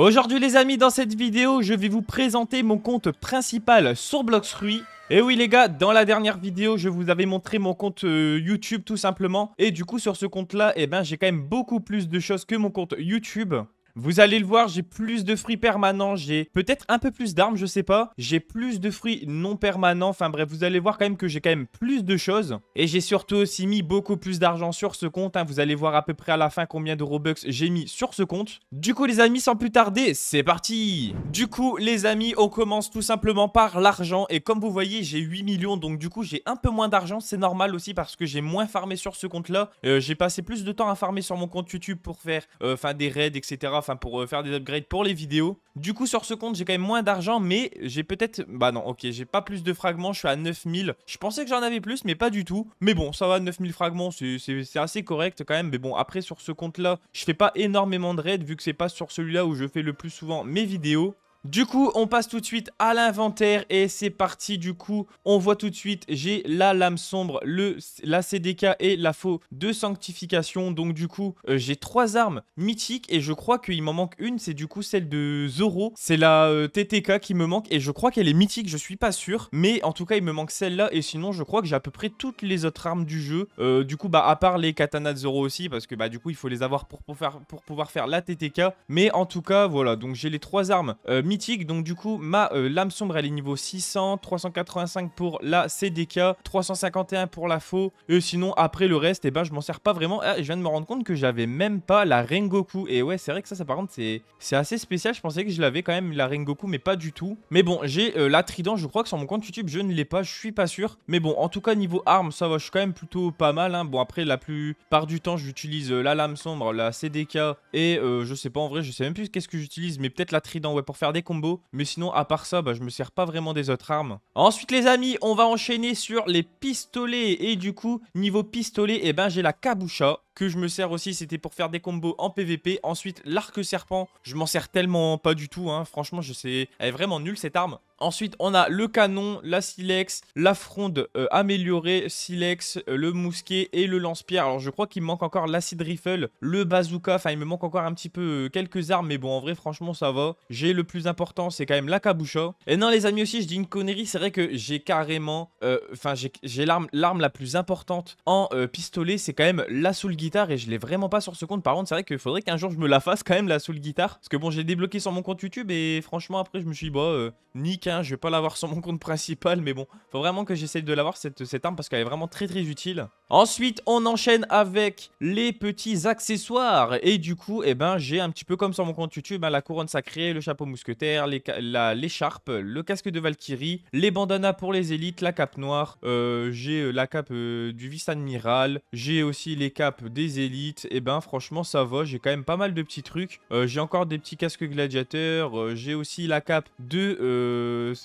Aujourd'hui les amis, dans cette vidéo, je vais vous présenter mon compte principal sur Bloxrui. Et oui les gars, dans la dernière vidéo, je vous avais montré mon compte euh, YouTube tout simplement. Et du coup, sur ce compte-là, et eh ben, j'ai quand même beaucoup plus de choses que mon compte YouTube. Vous allez le voir, j'ai plus de fruits permanents, j'ai peut-être un peu plus d'armes, je sais pas. J'ai plus de fruits non permanents, enfin bref, vous allez voir quand même que j'ai quand même plus de choses. Et j'ai surtout aussi mis beaucoup plus d'argent sur ce compte, hein. vous allez voir à peu près à la fin combien de Robux j'ai mis sur ce compte. Du coup les amis, sans plus tarder, c'est parti Du coup les amis, on commence tout simplement par l'argent. Et comme vous voyez, j'ai 8 millions, donc du coup j'ai un peu moins d'argent, c'est normal aussi parce que j'ai moins farmé sur ce compte-là. Euh, j'ai passé plus de temps à farmer sur mon compte YouTube pour faire euh, enfin des raids, etc enfin pour euh, faire des upgrades pour les vidéos. Du coup, sur ce compte, j'ai quand même moins d'argent, mais j'ai peut-être... Bah non, ok, j'ai pas plus de fragments, je suis à 9000. Je pensais que j'en avais plus, mais pas du tout. Mais bon, ça va, 9000 fragments, c'est assez correct quand même. Mais bon, après, sur ce compte-là, je fais pas énormément de raids, vu que c'est pas sur celui-là où je fais le plus souvent mes vidéos. Du coup, on passe tout de suite à l'inventaire et c'est parti. Du coup, on voit tout de suite, j'ai la lame sombre, le, la CDK et la faux de sanctification. Donc du coup, euh, j'ai trois armes mythiques et je crois qu'il m'en manque une. C'est du coup celle de Zoro. C'est la euh, TTK qui me manque et je crois qu'elle est mythique, je suis pas sûr. Mais en tout cas, il me manque celle-là et sinon, je crois que j'ai à peu près toutes les autres armes du jeu. Euh, du coup, bah à part les katanas de Zoro aussi parce que bah du coup, il faut les avoir pour, faire, pour pouvoir faire la TTK. Mais en tout cas, voilà, donc j'ai les trois armes mythiques mythique. Donc du coup, ma euh, lame sombre, elle est niveau 600, 385 pour la CDK, 351 pour la faux. Et sinon, après le reste, et eh ben, je m'en sers pas vraiment. Ah, je viens de me rendre compte que j'avais même pas la Rengoku. Et ouais, c'est vrai que ça, ça par contre, c'est assez spécial. Je pensais que je l'avais quand même, la Rengoku, mais pas du tout. Mais bon, j'ai euh, la Trident, je crois que sur mon compte YouTube, je ne l'ai pas, je suis pas sûr. Mais bon, en tout cas, niveau armes, ça va, je suis quand même plutôt pas mal. Hein. Bon, après, la plupart du temps, j'utilise euh, la lame sombre, la CDK, et je sais pas, en vrai, je sais même plus qu'est-ce que j'utilise, mais peut-être la Trident, ouais, pour faire des combos. Mais sinon, à part ça, bah, je me sers pas vraiment des autres armes. Ensuite, les amis, on va enchaîner sur les pistolets. Et du coup, niveau pistolet, et eh ben, j'ai la Kabusha que je me sers aussi, c'était pour faire des combos en PVP. Ensuite, l'arc serpent, je m'en sers tellement pas du tout. Hein. Franchement, je sais, elle est vraiment nulle cette arme. Ensuite, on a le canon, la silex, la fronde euh, améliorée, silex, euh, le mousquet et le lance-pierre. Alors, je crois qu'il me manque encore l'acid rifle, le bazooka. Enfin, il me manque encore un petit peu euh, quelques armes. Mais bon, en vrai, franchement, ça va. J'ai le plus important, c'est quand même la cabucha. Et non, les amis, aussi, je dis une connerie. C'est vrai que j'ai carrément... Enfin, j'ai l'arme la plus importante en pistolet. C'est quand même la soul guitare. Et je l'ai vraiment pas sur ce compte. Par contre, c'est vrai qu'il faudrait qu'un jour, je me la fasse quand même, la soul guitare. Parce que bon, j'ai débloqué sur mon compte YouTube. Et franchement, après, je me suis dit, bah, nique je vais pas l'avoir sur mon compte principal, mais bon, faut vraiment que j'essaye de l'avoir cette, arme parce qu'elle est vraiment très très utile. Ensuite, on enchaîne avec les petits accessoires et du coup, eh ben, j'ai un petit peu comme sur mon compte YouTube, hein, la couronne sacrée, le chapeau mousquetaire, l'écharpe, le casque de Valkyrie, les bandanas pour les élites, la cape noire, euh, j'ai euh, la cape euh, du vice-admiral, j'ai aussi les capes des élites, et eh ben franchement ça va, j'ai quand même pas mal de petits trucs, j'ai encore des petits casques gladiateurs, j'ai aussi la cape de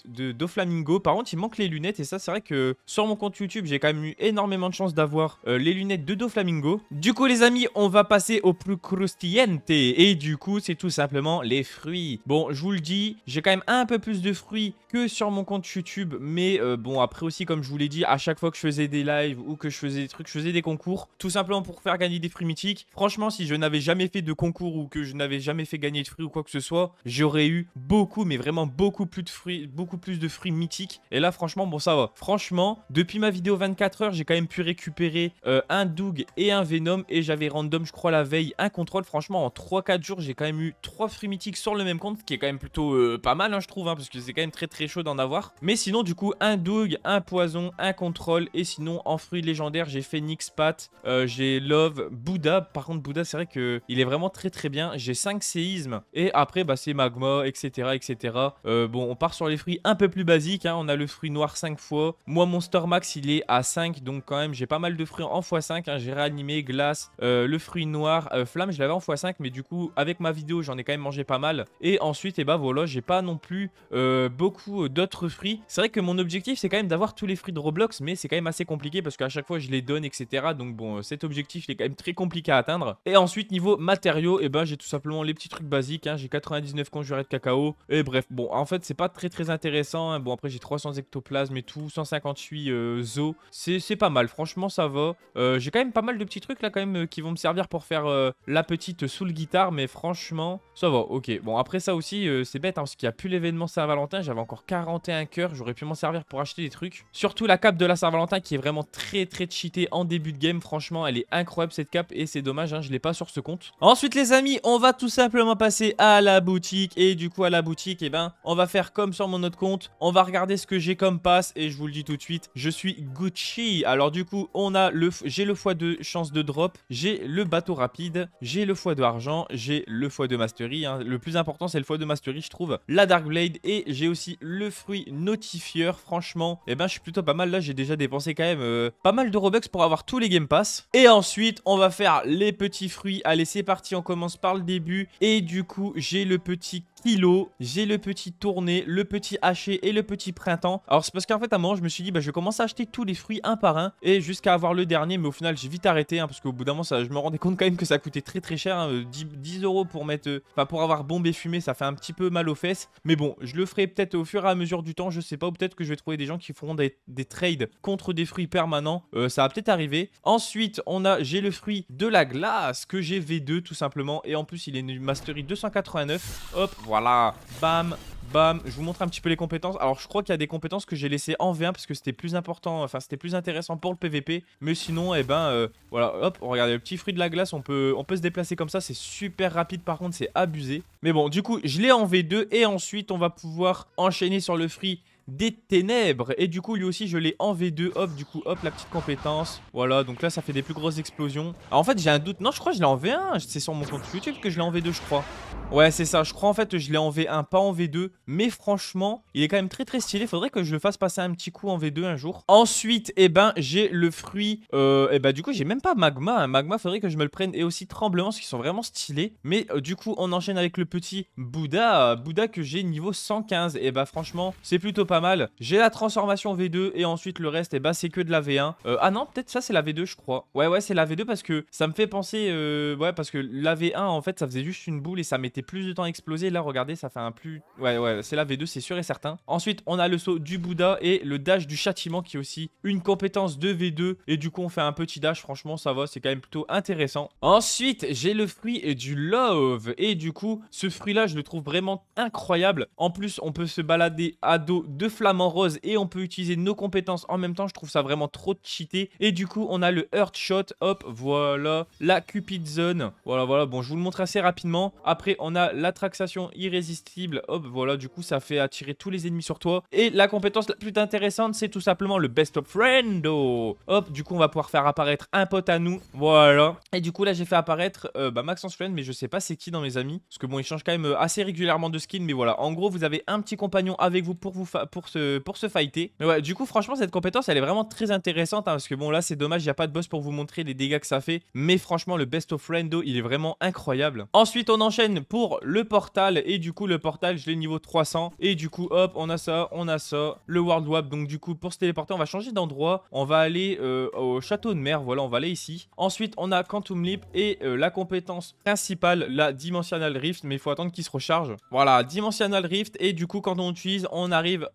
de, Do Flamingo. Par contre, il manque les lunettes et ça, c'est vrai que sur mon compte YouTube, j'ai quand même eu énormément de chance d'avoir euh, les lunettes de Flamingo. Du coup, les amis, on va passer au plus croustillante et du coup, c'est tout simplement les fruits. Bon, je vous le dis, j'ai quand même un peu plus de fruits que sur mon compte YouTube, mais euh, bon, après aussi, comme je vous l'ai dit, à chaque fois que je faisais des lives ou que je faisais des trucs, je faisais des concours, tout simplement pour faire gagner des fruits mythiques. Franchement, si je n'avais jamais fait de concours ou que je n'avais jamais fait gagner de fruits ou quoi que ce soit, j'aurais eu beaucoup, mais vraiment beaucoup plus de fruits beaucoup plus de fruits mythiques. Et là, franchement, bon, ça va. Franchement, depuis ma vidéo 24 heures, j'ai quand même pu récupérer euh, un Doug et un Venom. Et j'avais random, je crois, la veille, un contrôle. Franchement, en 3-4 jours, j'ai quand même eu 3 fruits mythiques sur le même compte, ce qui est quand même plutôt euh, pas mal, hein, je trouve, hein, parce que c'est quand même très très chaud d'en avoir. Mais sinon, du coup, un Doug, un Poison, un Contrôle. Et sinon, en fruits légendaires, j'ai Phoenix, Pat, euh, j'ai Love, Bouddha. Par contre, Bouddha, c'est vrai que il est vraiment très très bien. J'ai 5 séismes. Et après, bah, c'est Magma, etc. etc. bon, on part sur les les fruits un peu plus basiques. Hein. On a le fruit noir 5 fois. Moi, mon store max, il est à 5. Donc, quand même, j'ai pas mal de fruits en x5. Hein. J'ai réanimé glace, euh, le fruit noir, euh, flamme. Je l'avais en x5. Mais du coup, avec ma vidéo, j'en ai quand même mangé pas mal. Et ensuite, et eh bah ben, voilà, j'ai pas non plus euh, beaucoup d'autres fruits. C'est vrai que mon objectif, c'est quand même d'avoir tous les fruits de Roblox. Mais c'est quand même assez compliqué parce qu'à chaque fois, je les donne, etc. Donc, bon, cet objectif, il est quand même très compliqué à atteindre. Et ensuite, niveau matériaux, et bah ben, j'ai tout simplement les petits trucs basiques. Hein. J'ai 99 conjurés de cacao. Et bref, bon, en fait, c'est pas très, très intéressant. Hein. Bon, après, j'ai 300 ectoplasmes et tout, 158 euh, zo C'est pas mal, franchement, ça va. Euh, j'ai quand même pas mal de petits trucs là, quand même, euh, qui vont me servir pour faire la petite sous le guitare, mais franchement, ça va, ok. Bon, après ça aussi, c'est bête, hein, parce qu'il n'y a plus l'événement Saint-Valentin, j'avais encore 41 Coeurs j'aurais pu m'en servir pour acheter des trucs. Surtout la cape de la Saint-Valentin qui est vraiment très très cheatée en début de game, franchement, elle est incroyable cette cape, et c'est dommage, hein, je l'ai pas sur ce compte. Ensuite, les amis, on va tout simplement passer à la boutique, et du coup, à la boutique, et eh ben, on va faire comme ça mon autre compte. On va regarder ce que j'ai comme passe et je vous le dis tout de suite, je suis Gucci. Alors du coup, on a le, j'ai le foie de chance de drop, j'ai le bateau rapide, j'ai le foie de argent, j'ai le foie de mastery. Hein. Le plus important, c'est le foie de mastery, je trouve. La Dark Blade et j'ai aussi le fruit notifieur. Franchement, et eh ben, je suis plutôt pas mal. Là, j'ai déjà dépensé quand même euh, pas mal de Robux pour avoir tous les Game Pass. Et ensuite, on va faire les petits fruits. Allez, c'est parti. On commence par le début. Et du coup, j'ai le petit Kilo, j'ai le petit tourné, le petit haché et le petit printemps. Alors c'est parce qu'en fait à un moment je me suis dit bah je vais commencer à acheter tous les fruits un par un et jusqu'à avoir le dernier mais au final j'ai vite arrêté hein, parce qu'au bout d'un moment ça, je me rendais compte quand même que ça coûtait très très cher, 10, hein, euh, euros pour mettre, euh, enfin pour avoir bombé fumé ça fait un petit peu mal aux fesses mais bon je le ferai peut-être au fur et à mesure du temps je sais pas ou peut-être que je vais trouver des gens qui feront des, trades contre des fruits permanents euh, ça va peut-être arriver. Ensuite on a j'ai le fruit de la glace que j'ai V2 tout simplement et en plus il est une mastery 289 hop voilà voilà. Bam, bam. Je vous montre un petit peu les compétences. Alors, je crois qu'il y a des compétences que j'ai laissées en V1 parce que c'était plus important, enfin, c'était plus intéressant pour le PVP. Mais sinon, eh ben, euh, voilà, hop, regardez, le petit fruit de la glace, on peut, on peut se déplacer comme ça. C'est super rapide, par contre, c'est abusé. Mais bon, du coup, je l'ai en V2 et ensuite, on va pouvoir enchaîner sur le fruit des ténèbres. Et du coup, lui aussi, je l'ai en V2. Hop, du coup, hop, la petite compétence. Voilà, donc là, ça fait des plus grosses explosions. en fait, j'ai un doute. Non, je crois que je l'ai en V1. C'est sur mon compte YouTube que je l'ai en V2, je crois. Ouais, c'est ça. Je crois, en fait, que je l'ai en V1, pas en V2. Mais franchement, il est quand même très, très stylé. Faudrait que je le fasse passer un petit coup en V2 un jour. Ensuite, eh ben, j'ai le fruit. Euh, eh ben, du coup, j'ai même pas magma. Hein. Magma, faudrait que je me le prenne. Et aussi tremblements qui sont vraiment stylés. Mais euh, du coup, on enchaîne avec le petit Bouddha. Bouddha que j'ai niveau 115. Et eh ben, franchement, c'est plutôt pas mal. J'ai la transformation V2 et ensuite le reste, et eh bah ben, c'est que de la V1. Euh, ah non, peut-être ça c'est la V2 je crois. Ouais ouais c'est la V2 parce que ça me fait penser, euh, ouais parce que la V1 en fait ça faisait juste une boule et ça mettait plus de temps à exploser. Là regardez ça fait un plus... Ouais ouais c'est la V2 c'est sûr et certain. Ensuite on a le saut du Bouddha et le dash du châtiment qui est aussi une compétence de V2 et du coup on fait un petit dash franchement ça va c'est quand même plutôt intéressant. Ensuite j'ai le fruit et du love et du coup ce fruit là je le trouve vraiment incroyable. En plus on peut se balader à dos de le rose rose. et on peut utiliser nos compétences en même temps. Je trouve ça vraiment trop cheaté. Et du coup, on a le Earth Shot. Hop, voilà. La Cupid Zone. Voilà, voilà. Bon, je vous le montre assez rapidement. Après, on a l'attraction irrésistible. Hop, voilà. Du coup, ça fait attirer tous les ennemis sur toi. Et la compétence la plus intéressante, c'est tout simplement le Best of Friend. Hop, du coup, on va pouvoir faire apparaître un pote à nous. Voilà. Et du coup, là, j'ai fait apparaître euh, bah, Maxence Friend, mais je sais pas c'est qui dans mes amis. Parce que bon, il change quand même euh, assez régulièrement de skin. Mais voilà, en gros, vous avez un petit compagnon avec vous pour vous, pour se, pour se fighter. Mais ouais, du coup, franchement, cette compétence, elle est vraiment très intéressante. Hein, parce que bon, là, c'est dommage, il n'y a pas de boss pour vous montrer les dégâts que ça fait. Mais franchement, le Best of rando il est vraiment incroyable. Ensuite, on enchaîne pour le portal. Et du coup, le portal, je l'ai niveau 300. Et du coup, hop, on a ça, on a ça. Le World Wap. Donc, du coup, pour se téléporter, on va changer d'endroit. On va aller euh, au château de mer. Voilà, on va aller ici. Ensuite, on a Quantum Leap et euh, la compétence principale, la Dimensional Rift. Mais il faut attendre qu'il se recharge. Voilà, Dimensional Rift. Et du coup, quand on utilise, on arrive,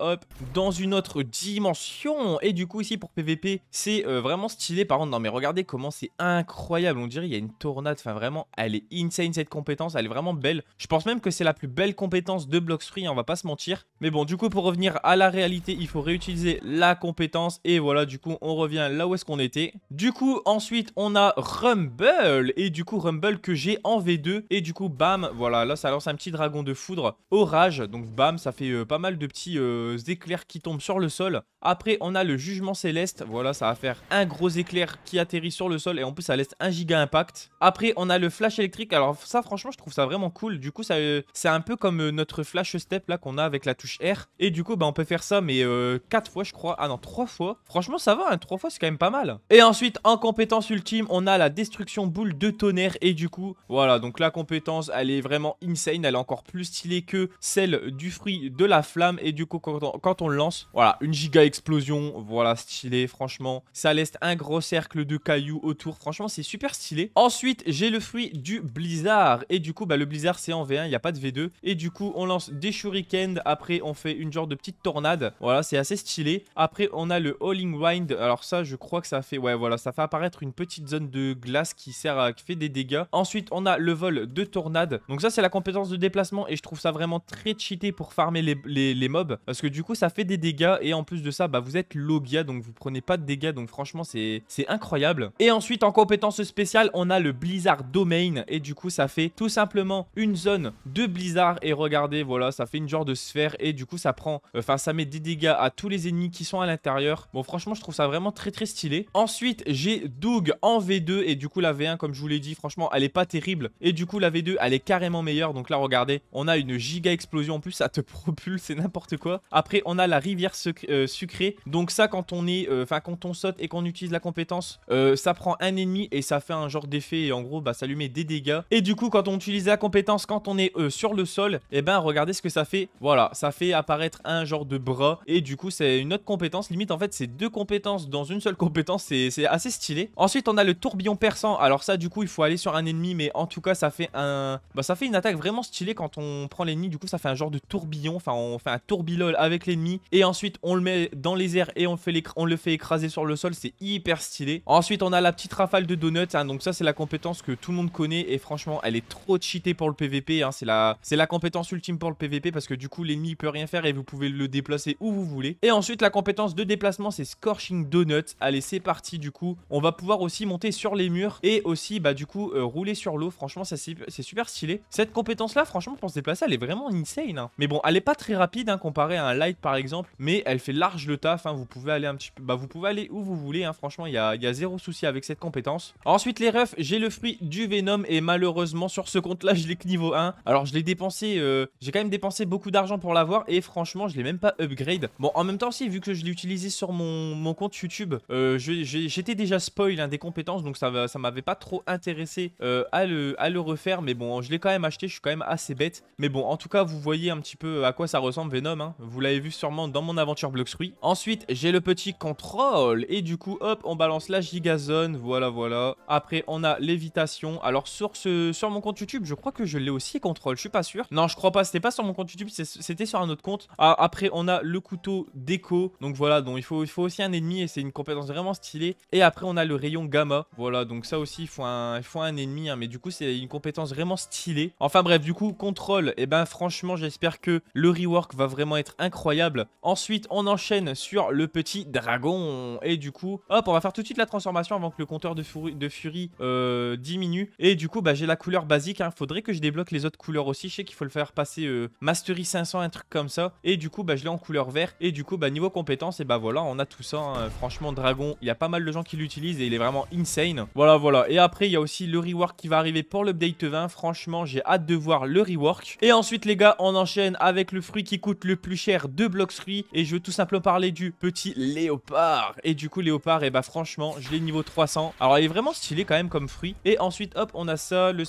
dans une autre dimension. Et du coup, ici, pour PVP, c'est euh, vraiment stylé. Par contre, non, mais regardez comment c'est incroyable. On dirait il y a une tornade. Enfin, vraiment, elle est insane, cette compétence. Elle est vraiment belle. Je pense même que c'est la plus belle compétence de Blocks Free, hein, on va pas se mentir. Mais bon, du coup, pour revenir à la réalité, il faut réutiliser la compétence. Et voilà, du coup, on revient là où est-ce qu'on était. Du coup, ensuite, on a Rumble. Et du coup, Rumble que j'ai en V2. Et du coup, bam, voilà, là, ça lance un petit dragon de foudre. Orage. Donc, bam, ça fait euh, pas mal de petits... Euh, éclairs qui tombent sur le sol. Après, on a le jugement céleste. Voilà, ça va faire un gros éclair qui atterrit sur le sol. Et en plus, ça laisse un giga impact. Après, on a le flash électrique. Alors ça, franchement, je trouve ça vraiment cool. Du coup, ça, euh, c'est un peu comme euh, notre flash step là qu'on a avec la touche R. Et du coup, bah, on peut faire ça, mais euh, 4 fois, je crois. Ah non, 3 fois. Franchement, ça va. 3 hein. fois, c'est quand même pas mal. Et ensuite, en compétence ultime, on a la destruction boule de tonnerre. Et du coup, voilà. Donc la compétence, elle est vraiment insane. Elle est encore plus stylée que celle du fruit de la flamme. Et du coup, quand on le lance. Voilà, une giga explosion. Voilà, stylé, franchement. Ça laisse un gros cercle de cailloux autour. Franchement, c'est super stylé. Ensuite, j'ai le fruit du blizzard. Et du coup, bah, le blizzard, c'est en V1, il n'y a pas de V2. Et du coup, on lance des shurikens. Après, on fait une genre de petite tornade. Voilà, c'est assez stylé. Après, on a le Hauling Wind. Alors ça, je crois que ça fait... Ouais, voilà, ça fait apparaître une petite zone de glace qui sert à... qui fait des dégâts. Ensuite, on a le vol de tornade. Donc ça, c'est la compétence de déplacement. Et je trouve ça vraiment très cheaté pour farmer les, les mobs. Parce que du du coup ça fait des dégâts et en plus de ça bah vous êtes Logia donc vous prenez pas de dégâts donc franchement c'est incroyable. Et ensuite en compétence spéciale on a le Blizzard Domain et du coup ça fait tout simplement une zone de Blizzard et regardez voilà ça fait une genre de sphère et du coup ça prend enfin ça met des dégâts à tous les ennemis qui sont à l'intérieur. Bon franchement je trouve ça vraiment très très stylé. Ensuite j'ai Doug en V2 et du coup la V1 comme je vous l'ai dit franchement elle est pas terrible et du coup la V2 elle est carrément meilleure donc là regardez on a une giga explosion en plus ça te propulse c'est n'importe quoi. Après après, on a la rivière euh, sucrée. Donc ça, quand on est, euh, enfin quand on saute et qu'on utilise la compétence, euh, ça prend un ennemi et ça fait un genre d'effet. Et en gros, bah, ça lui met des dégâts. Et du coup, quand on utilise la compétence, quand on est sur le sol, et eh ben regardez ce que ça fait. Voilà, ça fait apparaître un genre de bras. Et du coup, c'est une autre compétence. Limite, en fait, c'est deux compétences dans une seule compétence. C'est assez stylé. Ensuite, on a le tourbillon perçant. Alors ça, du coup, il faut aller sur un ennemi. Mais en tout cas, ça fait un... Bah, ça fait une attaque vraiment stylée quand on prend l'ennemi. Du coup, ça fait un genre de tourbillon. Enfin, on fait un tourbillol l'ennemi et ensuite on le met dans les airs et on, fait on le fait écraser sur le sol, c'est hyper stylé. Ensuite on a la petite rafale de donuts, hein, donc ça c'est la compétence que tout le monde connaît et franchement elle est trop cheatée pour le PVP, hein, c'est la, compétence ultime pour le PVP parce que du coup l'ennemi peut rien faire et vous pouvez le déplacer où vous voulez. Et ensuite la compétence de déplacement c'est Scorching Donuts, allez c'est parti du coup, on va pouvoir aussi monter sur les murs et aussi bah du coup euh, rouler sur l'eau, franchement ça c'est super stylé. Cette compétence là franchement pour se déplacer elle est vraiment insane, hein. mais bon elle est pas très rapide comparé à un Light par exemple, mais elle fait large le taf, hein, vous pouvez aller un petit peu, bah vous pouvez aller où vous voulez, hein, franchement il y a, zéro souci avec cette compétence. Ensuite les refs, j'ai le fruit du Venom et malheureusement sur ce compte là je l'ai que niveau 1, alors je l'ai dépensé, euh, j'ai quand même dépensé beaucoup d'argent pour l'avoir et franchement je l'ai même pas upgrade. Bon en même temps si vu que je l'ai utilisé sur mon, compte YouTube, euh, j'étais déjà spoil hein, des compétences donc ça, ça m'avait pas trop intéressé euh, à, le, refaire, mais bon je l'ai quand même acheté, je suis quand même assez bête, mais bon en tout cas vous voyez un petit peu à quoi ça ressemble Venom, vous vu sûrement dans mon aventure Bloxrui. Ensuite, j'ai le petit contrôle. Et du coup, hop, on balance la gigazone. Voilà, voilà. Après, on a l'évitation. Alors, sur, ce, sur mon compte YouTube, je crois que je l'ai aussi contrôle. Je suis pas sûr. Non, je crois pas. C'était pas sur mon compte YouTube. C'était sur un autre compte. Ah, après, on a le couteau déco. Donc voilà, donc il faut, il faut aussi un ennemi. Et c'est une compétence vraiment stylée. Et après, on a le rayon gamma. Voilà, donc ça aussi, il faut un, faut un ennemi. Hein. mais du coup, c'est une compétence vraiment stylée. Enfin bref, du coup, contrôle. Et eh ben, franchement, j'espère que le rework va vraiment être incroyable incroyable. Ensuite, on enchaîne sur le petit dragon. Et du coup, hop, on va faire tout de suite la transformation avant que le compteur de, furie, euh, diminue. Et du coup, bah, j'ai la couleur basique. Hein. Faudrait que je débloque les autres couleurs aussi. Je sais qu'il faut le faire passer euh, Mastery 500, un truc comme ça. Et du coup, bah, je l'ai en couleur vert. Et du coup, bah, niveau compétences, et bah voilà, on a tout ça. Hein. Euh, franchement, dragon, il y a pas mal de gens qui l'utilisent et il est vraiment insane. Voilà, voilà. Et après, il y a aussi le rework qui va arriver pour l'update 20. Franchement, j'ai hâte de voir le rework. Et ensuite, les gars, on enchaîne avec le fruit qui coûte le plus cher deux blocs fruits et je veux tout simplement parler du petit léopard. Et du coup, léopard, et eh bah ben, franchement, je l'ai niveau 300. Alors, il est vraiment stylé quand même comme fruit. Et ensuite, hop, on a ça, le,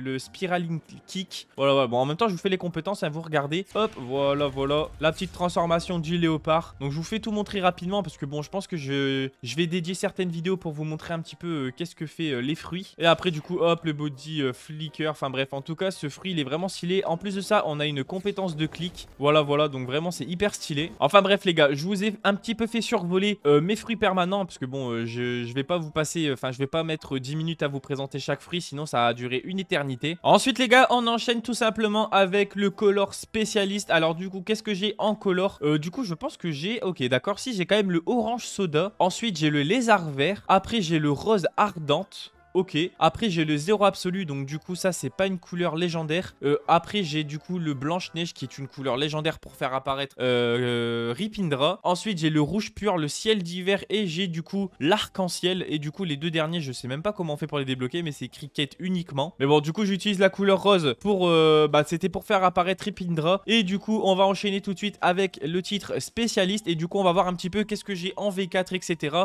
le spiraling kick. Voilà, voilà, bon, en même temps, je vous fais les compétences, à hein, vous regardez. Hop, voilà, voilà, la petite transformation du léopard. Donc, je vous fais tout montrer rapidement parce que bon, je pense que je, je vais dédier certaines vidéos pour vous montrer un petit peu euh, qu'est-ce que fait euh, les fruits. Et après, du coup, hop, le body euh, flicker. Enfin, bref, en tout cas, ce fruit, il est vraiment stylé. En plus de ça, on a une compétence de clic. Voilà, voilà, donc vraiment c'est hyper stylé. Enfin bref, les gars, je vous ai un petit peu fait survoler euh, mes fruits permanents. Parce que bon, euh, je, vais pas vous passer... Euh, enfin, je vais pas mettre 10 minutes à vous présenter chaque fruit. Sinon, ça a duré une éternité. Ensuite, les gars, on enchaîne tout simplement avec le color spécialiste. Alors du coup, qu'est-ce que j'ai en color Du coup, je pense que j'ai... Ok, d'accord. Si, j'ai quand même le orange soda. Ensuite, j'ai le lézard vert. Après, j'ai le rose ardente ok. Après j'ai le zéro absolu donc du coup ça c'est pas une couleur légendaire. Euh, après j'ai du coup le Blanche-Neige qui est une couleur légendaire pour faire apparaître euh, euh, Ripindra. Ensuite j'ai le rouge pur, le ciel d'hiver et j'ai du coup l'arc-en-ciel. Et du coup les deux derniers je sais même pas comment on fait pour les débloquer mais c'est cricket uniquement. Mais bon du coup j'utilise la couleur rose pour... bah c'était pour faire apparaître Ripindra. Et du coup on va enchaîner tout de suite avec le titre spécialiste et du coup on va voir un petit peu qu'est-ce que j'ai en V4 etc.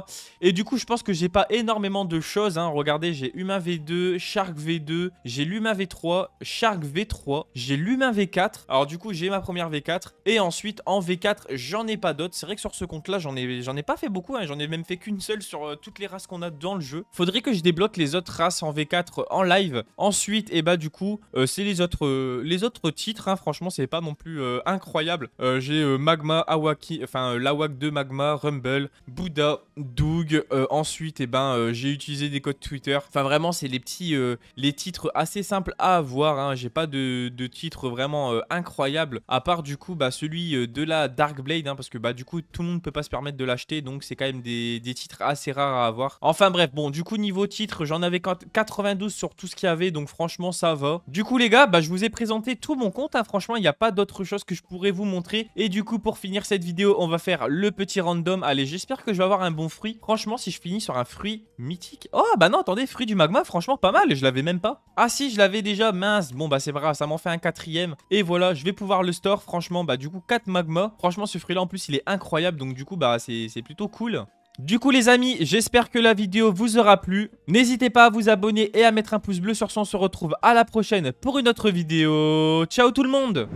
Et du coup je pense que j'ai pas énormément de choses. Hein. Regardez j'ai Humain V2, Shark V2, j'ai l'Humain V3, Shark V3, j'ai l'Humain V4. Alors du coup, j'ai ma première V4. Et ensuite, en V4, j'en ai pas d'autres. C'est vrai que sur ce compte-là, j'en ai, ai pas fait beaucoup. Hein. J'en ai même fait qu'une seule sur euh, toutes les races qu'on a dans le jeu. Faudrait que je débloque les autres races en V4 euh, en live. Ensuite, et eh bah du coup, euh, c'est les autres, les autres titres. Hein. Franchement, c'est pas non plus incroyable. j'ai Magma, Awaki, enfin Lawak 2 Magma, Rumble, Buddha, Doug. ensuite, et eh ben, j'ai utilisé des codes Twitter Enfin, vraiment, c'est les petits, euh, les titres assez simples à avoir. Hein. J'ai pas de, de titre vraiment euh, incroyables. incroyable, à part du coup bah, celui euh, de la Dark Blade, hein, parce que bah, du coup, tout le monde peut pas se permettre de l'acheter, donc c'est quand même des, titres assez rares à avoir. Enfin, bref, bon, du coup, niveau titre, j'en avais 92 sur tout ce qu'il y avait, donc franchement, ça va. Du coup, les gars, bah, je vous ai présenté tout mon compte. Hein. Franchement, il n'y a pas d'autre chose que je pourrais vous montrer. Et du coup, pour finir cette vidéo, on va faire le petit random. Allez, j'espère que je vais avoir un bon fruit. Franchement, si je finis sur un fruit mythique. Oh, bah non, attendez, fruit du magma, franchement pas mal, je l'avais même pas. Ah si, je l'avais déjà, mince, bon bah c'est vrai, ça m'en fait un quatrième. Et voilà, je vais pouvoir le store, franchement, bah du coup 4 magma. Franchement ce fruit là en plus il est incroyable, donc du coup bah c'est plutôt cool. Du coup les amis, j'espère que la vidéo vous aura plu. N'hésitez pas à vous abonner et à mettre un pouce bleu sur ce. On se retrouve à la prochaine pour une autre vidéo. Ciao tout le monde